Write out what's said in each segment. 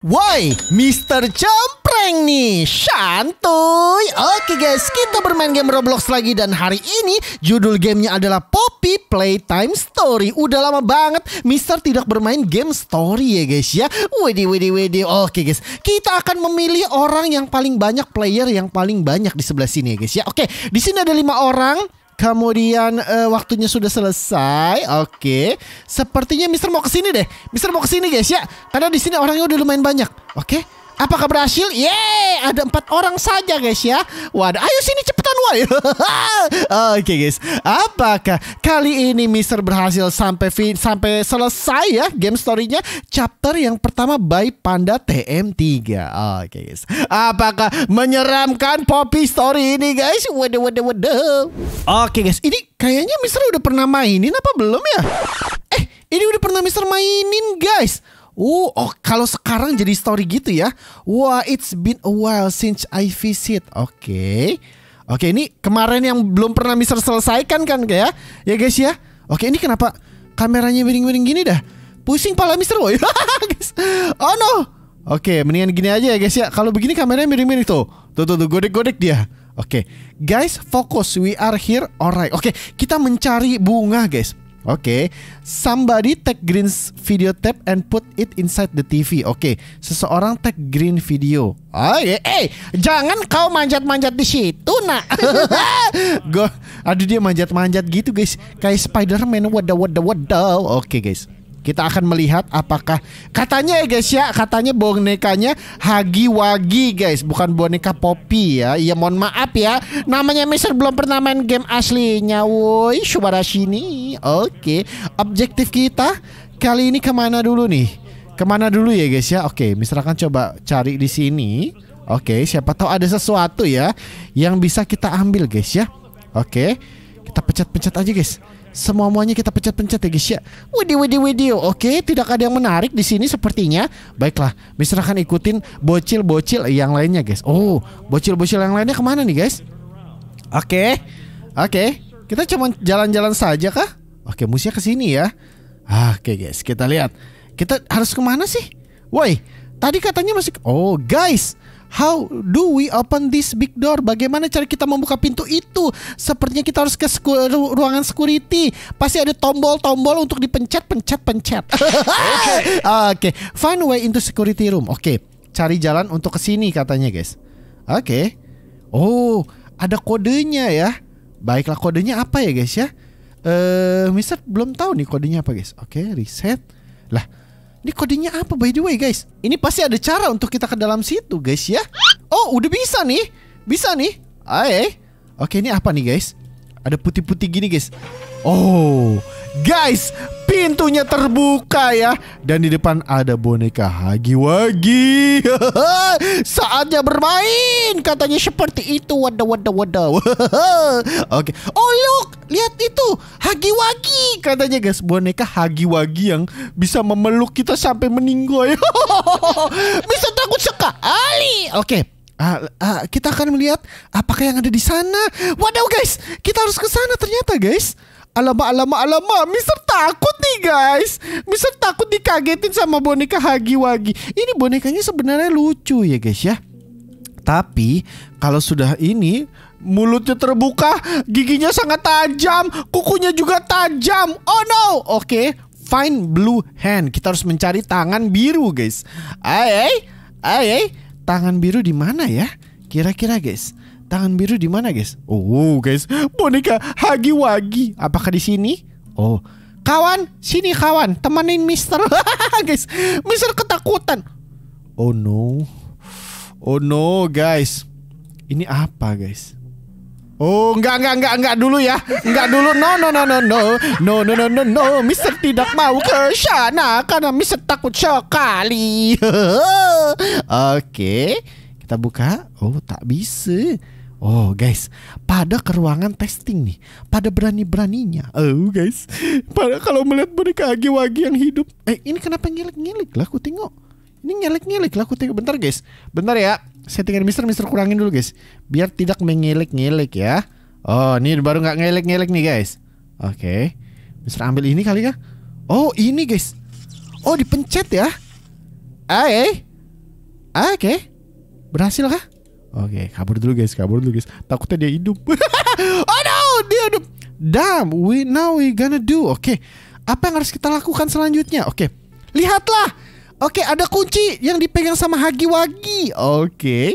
Woi, Mister Campreng nih, santuy. Oke guys, kita bermain game Roblox lagi dan hari ini judul gamenya adalah Poppy Playtime Story. Udah lama banget Mister tidak bermain game story ya guys ya. Wedi wedi wedi. Oke guys, kita akan memilih orang yang paling banyak player yang paling banyak di sebelah sini ya guys ya. Oke, di sini ada lima orang. Kemudian uh, waktunya sudah selesai. Oke. Okay. Sepertinya Mister mau ke deh. Mister mau ke guys ya. Karena di sini orangnya udah lumayan banyak. Oke. Okay. Apakah berhasil? Yeay, ada empat orang saja guys ya. Waduh, ayo sini cepetan woi. Oke okay, guys, apakah kali ini Mister berhasil sampai sampai selesai ya game story-nya? chapter yang pertama by Panda TM3. Oke okay, guys, apakah menyeramkan Poppy story ini guys? Waduh, waduh, waduh. Oke okay, guys, ini kayaknya Mister udah pernah mainin apa belum ya? Eh, ini udah pernah Mister mainin guys. Uh, oh kalau sekarang jadi story gitu ya. Wah, it's been a while since I visit. Oke. Okay. Oke, okay, ini kemarin yang belum pernah Mister selesaikan kan kayak ya guys ya. Oke, okay, ini kenapa kameranya miring-miring gini dah? Pusing pala Mister Boy. oh no. Oke, okay, mendingan gini aja ya guys ya. Kalau begini kameranya miring-miring tuh. Tuh tuh tuh godek-godek dia. Oke, okay. guys, fokus. We are here. Alright. Oke, okay, kita mencari bunga, guys. Oke, okay. somebody take green video tape and put it inside the TV. Oke, okay. seseorang take green video. Oh iya, eh jangan kau manjat-manjat di situ nak. Gue, aduh dia manjat-manjat gitu guys, kayak Spiderman. Wadaw wadaw wadaw. Oke okay, guys. Kita akan melihat apakah katanya ya guys ya, katanya bonekanya Hagi Wagi guys, bukan boneka Poppy ya. Iya mohon maaf ya, namanya Mister belum pernah main game aslinya. Woi, suara sini Oke, okay. objektif kita kali ini kemana dulu nih? Kemana dulu ya guys ya? Oke, okay, Mister akan coba cari di sini. Oke, okay, siapa tahu ada sesuatu ya yang bisa kita ambil guys ya. Oke, okay. kita pecat pecat aja guys. Semua-muanya kita pencet-pencet ya guys ya. Widih widih widih. Oke, tidak ada yang menarik di sini sepertinya. Baiklah, misalkan ikutin bocil-bocil yang lainnya guys. Oh, bocil-bocil yang lainnya kemana nih guys? Oke. Oke. Kita cuma jalan-jalan saja kah? Oke, musia kesini ya. Ah, oke guys, kita lihat. Kita harus kemana sih? Woi, tadi katanya masih Oh, guys. How do we open this big door? Bagaimana cara kita membuka pintu itu? Sepertinya kita harus ke ruangan security. Pasti ada tombol-tombol untuk dipencet, pencet, pencet. Oke. Oke. Okay. Find way into security room. Oke. Okay. Cari jalan untuk ke sini katanya, guys. Oke. Okay. Oh, ada kodenya ya. Baiklah, kodenya apa ya, guys ya? Eh, uh, Mister belum tahu nih kodenya apa, guys. Oke, okay, reset. Lah, ini kodenya apa by the way guys? Ini pasti ada cara untuk kita ke dalam situ guys ya. Oh udah bisa nih. Bisa nih. Aye. Oke ini apa nih guys? Ada putih-putih gini guys. Oh guys Pintunya terbuka ya Dan di depan ada boneka Hagi-wagi Saatnya bermain Katanya seperti itu Wada wada wada Oke okay. Oh look Lihat itu Hagi-wagi Katanya guys Boneka hagi-wagi yang Bisa memeluk kita sampai meninggoy Bisa takut sekali Oke okay. Uh, uh, ah, kita akan melihat apakah yang ada di sana. Waduh guys, kita harus ke sana ternyata guys. Alamak, alamak, alamak. Mister takut nih guys. Mister takut dikagetin sama boneka Hagi-Wagi. Ini bonekanya sebenarnya lucu ya guys ya. Tapi kalau sudah ini mulutnya terbuka, giginya sangat tajam, kukunya juga tajam. Oh no. Oke, okay. find blue hand. Kita harus mencari tangan biru, guys. Aye aye, ay, tangan biru di mana ya? Kira-kira, guys. Tangan biru di mana, guys? Oh, guys, boneka Hagi Wagi. Apakah di sini? Oh, kawan, sini kawan, temenin Mister, guys. Mister ketakutan. Oh no, oh no, guys. Ini apa, guys? Oh, enggak enggak enggak enggak dulu ya. Enggak dulu. No no no no no. No no no no no. Mister tidak mau ke sana karena Mister takut sekali. Oke, okay. kita buka. Oh, tak bisa. Oh guys, pada keruangan testing nih, pada berani-beraninya. Oh guys, pada kalau melihat mereka agi-wagi yang hidup. Eh ini kenapa ngilik-ngilik lah aku tengok. Ini ngilik-ngilik lah aku Bentar guys, bentar ya. Saya Settingan Mister Mister kurangin dulu guys, biar tidak mengilek-ngilek ya. Oh ini baru nggak ngilik-ngilik nih guys. Oke, okay. Mister ambil ini kali ya. Oh ini guys. Oh dipencet ya. Aye, oke, berhasil kah? Oke, okay, kabur dulu guys, kabur dulu guys. Takutnya dia hidup. oh no, dia hidup. Damn, we now we gonna do. Oke, okay. apa yang harus kita lakukan selanjutnya? Oke, okay. lihatlah. Oke, okay, ada kunci yang dipegang sama Hagi Wagi. Oke, okay.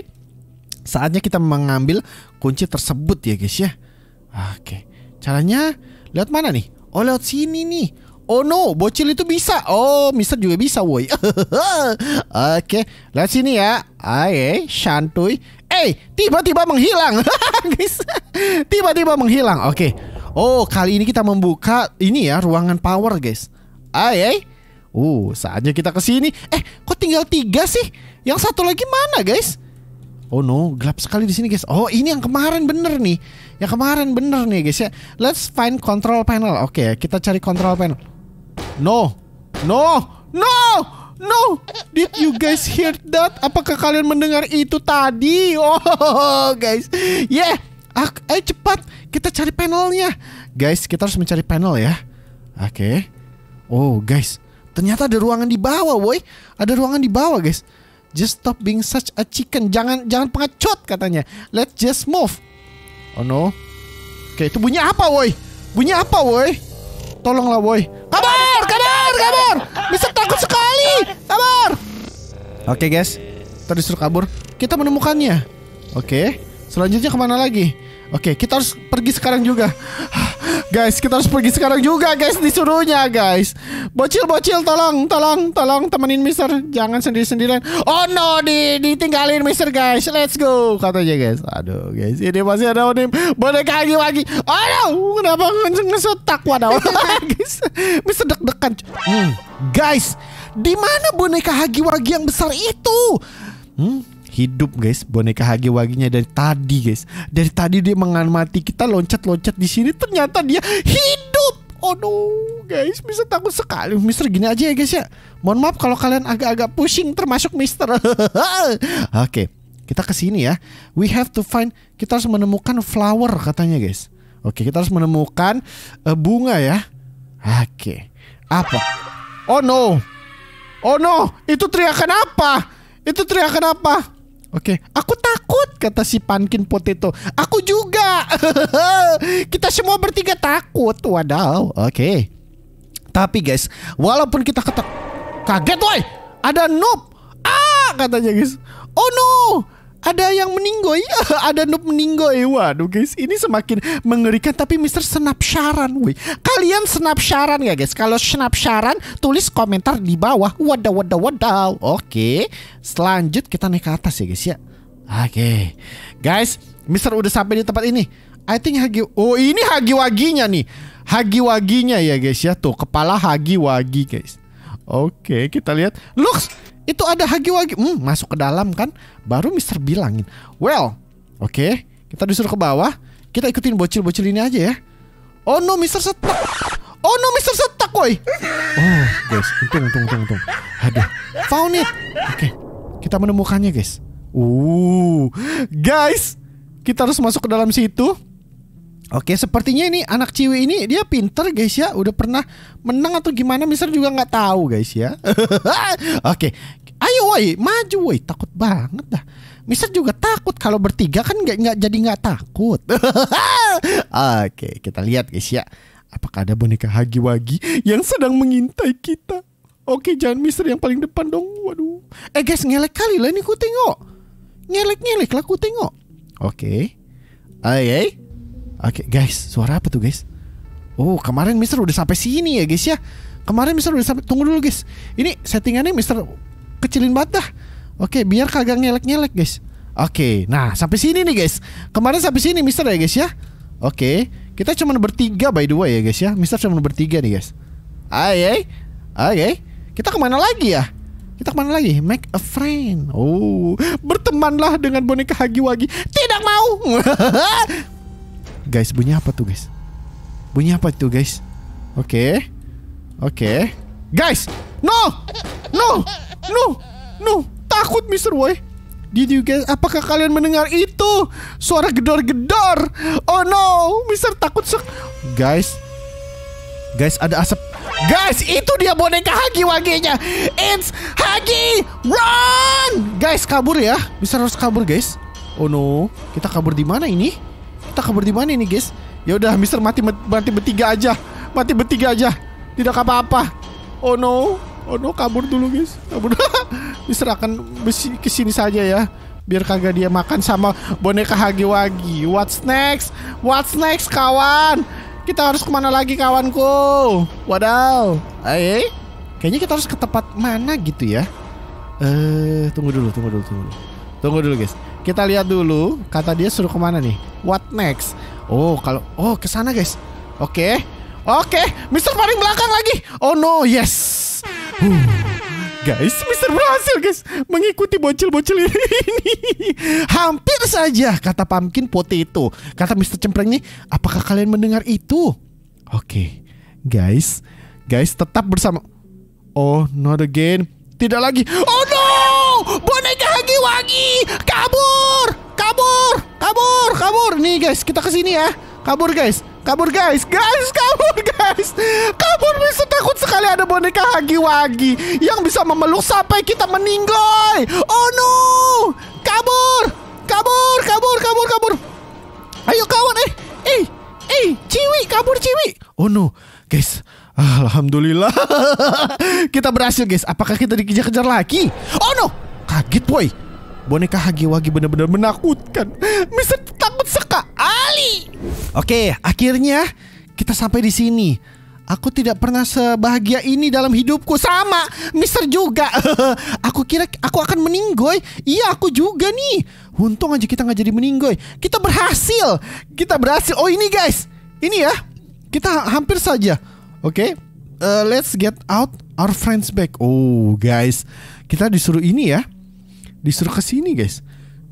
saatnya kita mengambil kunci tersebut ya guys ya. Oke, okay. caranya lihat mana nih? Oh lewat sini nih. Oh no, bocil itu bisa. Oh, Mister juga bisa, woi. Oke, okay. lihat sini ya. Aye, santuy hey, tiba-tiba menghilang. Guys, tiba-tiba menghilang. Oke. Okay. Oh, kali ini kita membuka ini ya ruangan power, guys. Ay, ay. Uh, saatnya kita ke sini. Eh, kok tinggal tiga sih? Yang satu lagi mana, guys? Oh no, gelap sekali di sini guys. Oh ini yang kemarin bener nih, yang kemarin bener nih guys ya. Let's find control panel. Oke, okay, kita cari control panel. No, no, no, No, did you guys hear that? Apakah kalian mendengar itu tadi? Oh, guys. Yeah, ah, ayo cepat kita cari panelnya. Guys, kita harus mencari panel ya. Oke. Okay. Oh, guys. Ternyata ada ruangan di bawah, woi. Ada ruangan di bawah, guys. Just stop being such a chicken. Jangan jangan pengecut katanya. Let's just move. Oh no. Oke, okay, itu bunyi apa, woi? Bunyi apa, woi? Tolonglah, woi. Kabar, kabar, kabar. Bisa Oke okay, guys, tadi disuruh kabur. Kita menemukannya. Oke, okay. selanjutnya kemana lagi? Oke, okay, kita harus pergi sekarang juga. guys, kita harus pergi sekarang juga guys disuruhnya guys. Bocil bocil tolong tolong tolong temenin Mister, jangan sendiri-sendirian. Oh no, di ditinggalin Mister guys. Let's go katanya guys. Aduh guys, ini masih ada onim Boleh lagi lagi. Oh no, kenapa ngesetak wadah guys. Mister deg-degan. Hmm, guys, di mana boneka hagi-wagi yang besar itu? Hmm, hidup guys boneka hagi-waginya dari tadi guys. Dari tadi dia mengamati kita loncat-loncat di sini ternyata dia hidup. Oh no guys, Bisa takut sekali. Mister gini aja ya guys ya. Mohon maaf kalau kalian agak-agak pusing termasuk Mister. Oke, okay, kita ke sini ya. We have to find kita harus menemukan flower katanya guys. Oke, okay, kita harus menemukan uh, bunga ya. Oke. Okay. Apa? Oh no. Oh no, itu teriakan apa? Itu teriakan apa? Oke, okay. aku takut kata si Pankin Potato. Aku juga. kita semua bertiga takut. Wadaw. Oke. Okay. Tapi guys, walaupun kita ketak kaget, woi, ada noob. Ah, katanya guys. Oh no, ada yang meninggoy, iya, ada noob meninggoy. Eh, waduh guys, ini semakin mengerikan tapi Mister senap syaran, woi. Kalian senap syaran ya guys? Kalau senap syaran, tulis komentar di bawah. Wadaw, wadaw, wadaw. Oke, selanjut kita naik ke atas ya guys ya. Oke, guys, Mister udah sampai di tempat ini. I think Hagi, oh ini Hagi Waginya nih. Hagi Waginya ya guys ya tuh kepala Hagi Wagi guys. Oke, kita lihat. Looks itu ada hagi-wagi. Hmm, masuk ke dalam kan. Baru Mister bilangin, "Well, oke, okay, kita disuruh ke bawah. Kita ikutin bocil-bocil ini aja ya." Oh no, Mister setak. Oh no, Mister setak, koi. Oh, guys, untung, untung, untung, untung. ada found it. Oke, okay, kita menemukannya, guys. Uh, guys, kita harus masuk ke dalam situ. Oke, sepertinya ini anak ciwi ini dia pinter guys ya, udah pernah menang atau gimana, Mister juga nggak tahu guys ya. Oke, ayo woi maju woi takut banget dah Mister juga takut kalau bertiga kan nggak nggak jadi nggak takut oke kita lihat guys ya apakah ada boneka Hagi Wagi yang sedang mengintai kita oke jangan Mister yang paling depan dong waduh eh guys ngelek kali lah ini ku tengok ngelek ngelek lah ku tengok oke oke oke guys suara apa tuh guys oh kemarin Mister udah sampai sini ya guys ya Kemarin Mister udah sampai Tunggu dulu guys Ini settingannya Mister kecilin banget dah. Oke, biar kagak ngelek-ngelek, guys. Oke, nah sampai sini nih guys. Kemarin sampai sini Mister ya guys ya. Oke, kita cuma bertiga by the way ya guys ya. Mister cuma bertiga nih guys. Aye, aye. Kita kemana lagi ya? Kita kemana lagi? Make a friend. Oh, bertemanlah dengan boneka Hagiwagi. Tidak mau. guys, bunyi apa tuh guys? Bunyi apa tuh guys? Oke, oke. Guys, no, no. No, no, takut Mr. Boy. Did you guys, apakah kalian mendengar itu? Suara gedor-gedor. Oh no, Mister takut sek. Guys, guys ada asap. Guys, itu dia boneka Hagi Wagenya. It's Hagi. Run! Guys, kabur ya. Mister harus kabur, guys. Oh no, kita kabur di mana ini? Kita kabur di mana ini, guys? Ya udah, Mister mati mati bertiga aja. Mati bertiga aja. Tidak apa-apa. Oh no, oh no kabur dulu guys kabur diserahkan besi ke sini saja ya biar kagak dia makan sama boneka Hagi Wagi what's next what's next kawan kita harus kemana lagi kawanku wadaw aye eh, eh. kayaknya kita harus ke tempat mana gitu ya eh tunggu dulu tunggu dulu tunggu dulu tunggu dulu guys kita lihat dulu kata dia suruh kemana nih what next oh kalau oh ke sana guys oke okay. Oke, okay. Mister paling belakang lagi. Oh no, yes. Hmm. Guys, Mister berhasil guys mengikuti bocil-bocil ini. Hampir saja kata pumpkin potato. Kata Mister Cempreng nih, apakah kalian mendengar itu? Oke, okay. guys, guys tetap bersama. Oh, not again. Tidak lagi. Oh no! Boneka Hagi Wagi kabur, kabur, kabur, kabur. Nih guys, kita kesini ya. Kabur guys. Kabur guys, guys, kabur guys. Kabur bisa takut sekali ada boneka hagi-wagi yang bisa memeluk sampai kita meninggal Oh no! Kabur! Kabur, kabur, kabur, kabur. Ayo kawan, eh, eh, eh, Ciwi, kabur Ciwi. Oh no, guys. Alhamdulillah. kita berhasil guys. Apakah kita dikejar-kejar lagi? Oh no, kaget boy. Boneka hagi-wagi benar-benar menakutkan. Mister takut sekali. Oke, akhirnya kita sampai di sini. Aku tidak pernah sebahagia ini dalam hidupku Sama, Mister juga Aku kira aku akan meninggoy Iya, aku juga nih Untung aja kita nggak jadi meninggoy Kita berhasil Kita berhasil Oh ini guys Ini ya Kita hampir saja Oke okay. uh, eh, Let's get out our friends back Oh guys Kita disuruh ini ya Disuruh ke sini guys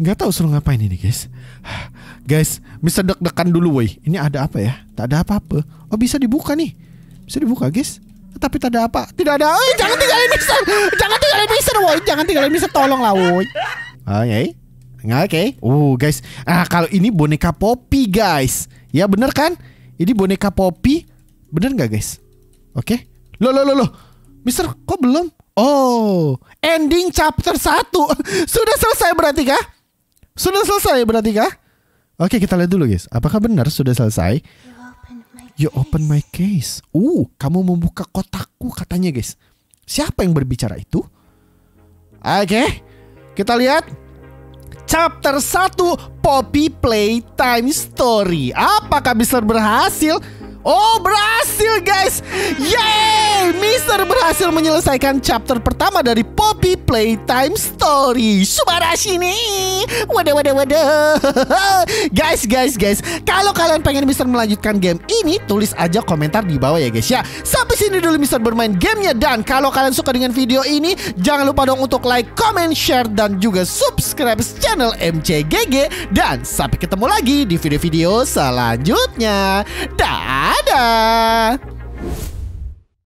Nggak tahu suruh ngapain ini guys Guys, bisa deg-degan dulu woi. Ini ada apa ya? Tak ada apa-apa. Oh, bisa dibuka nih. Bisa dibuka, guys. Tapi tak ada apa. Tidak ada. oh, jangan tinggalin Mister. Jangan tinggalin Mister, woi. Jangan tinggalin Mister, lah woi. Oke. Okay. Oke. Okay. Oh, guys. Ah, kalau ini boneka Poppy, guys. Ya bener kan? Ini boneka Poppy. Bener nggak, guys? Oke. Okay. lo, lo, lo. Mister, kok belum? Oh, ending chapter 1 Sudah selesai berarti kah? Sudah selesai berarti kah? Oke, kita lihat dulu guys. Apakah benar sudah selesai? You open my case. Uh, kamu membuka kotakku katanya guys. Siapa yang berbicara itu? Oke, kita lihat. Chapter 1 Poppy Playtime Story. Apakah bisa berhasil? Oh berhasil guys Yeay Mister berhasil menyelesaikan chapter pertama dari Poppy Playtime Story Subarashi nih Wadah wadah wadah Guys guys guys Kalau kalian pengen Mister melanjutkan game ini Tulis aja komentar di bawah ya guys ya Sampai sini dulu Mister bermain gamenya Dan kalau kalian suka dengan video ini Jangan lupa dong untuk like, comment, share Dan juga subscribe channel MCGG Dan sampai ketemu lagi di video-video selanjutnya Dan Dadah!